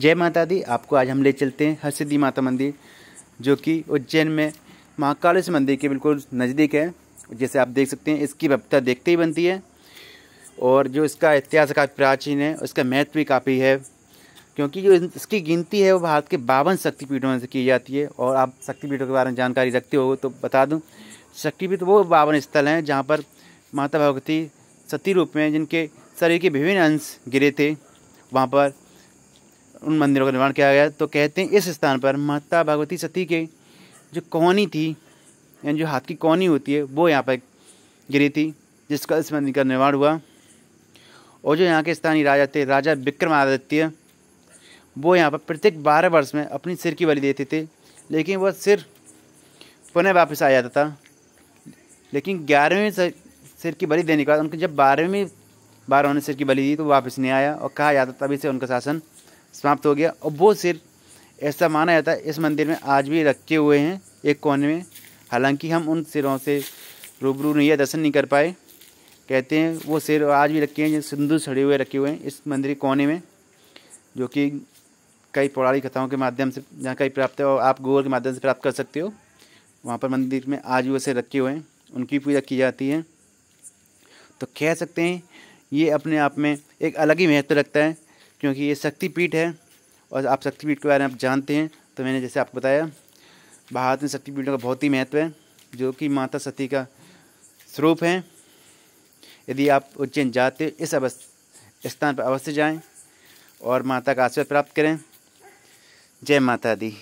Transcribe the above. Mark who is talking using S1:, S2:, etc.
S1: जय माता दी आपको आज हम ले चलते हैं हरसिद्धि माता मंदिर जो कि उज्जैन में महाकालेश्वर मंदिर के बिल्कुल नज़दीक है जैसे आप देख सकते हैं इसकी भव्यता देखते ही बनती है और जो इसका इतिहास काफ़ी प्राचीन है उसका महत्व भी काफ़ी है क्योंकि जो इसकी गिनती है वो भारत के बावन शक्तिपीठों में से की जाती है और आप शक्तिपीठों के बारे में जानकारी रखते हो तो बता दूं शक्तिपीठ वो बावन स्थल हैं जहाँ पर माता भगवती सती रूप में जिनके शरीर के विभिन्न अंश गिरे थे वहाँ पर उन मंदिरों का निर्माण किया गया तो कहते हैं इस स्थान पर माता भगवती सती के जो कौनी थी यानी जो हाथ की कौनी होती है वो यहाँ पर गिरी थी जिसका इस मंदिर का निर्माण हुआ और जो यहाँ के स्थानीय राजा थे राजा विक्रमादित्य वो यहाँ पर प्रत्येक बारह वर्ष में अपनी सिर की बलि देते थे लेकिन वह सिर पुनः वापस आ जाता था लेकिन ग्यारहवीं सिर की बलि देने के बाद उनके जब बारहवीं बार उन्होंने सिर की बलि दी तो वापस नहीं आया और कहा जाता तभी से उनका शासन समाप्त हो गया और वो सिर ऐसा माना जाता है इस मंदिर में आज भी रखे हुए हैं एक कोने में हालांकि हम उन सिरों से रूबरू नहीं या दर्शन नहीं कर पाए कहते हैं वो सिर आज भी रखे हैं जो सिंधु सड़े हुए रखे हुए हैं इस मंदिर कोने में जो कि कई पौराणिक कथाओं के माध्यम से जहाँ कई प्राप्त है और आप गूगल के माध्यम से प्राप्त कर सकते हो वहाँ पर मंदिर में आज भी वैसे रखे हुए हैं उनकी पूजा की जाती है तो कह सकते हैं ये अपने आप में एक अलग ही महत्व रखता है क्योंकि ये शक्तिपीठ है और आप शक्तिपीठ के बारे में आप जानते हैं तो मैंने जैसे आपको बताया भारत में शक्तिपीठों का बहुत ही महत्व है जो कि माता सती का स्वरूप है यदि आप उज्जैन जाते इस अवस्थ स्थान पर अवश्य जाएं और माता का आशीर्वाद प्राप्त करें जय माता दी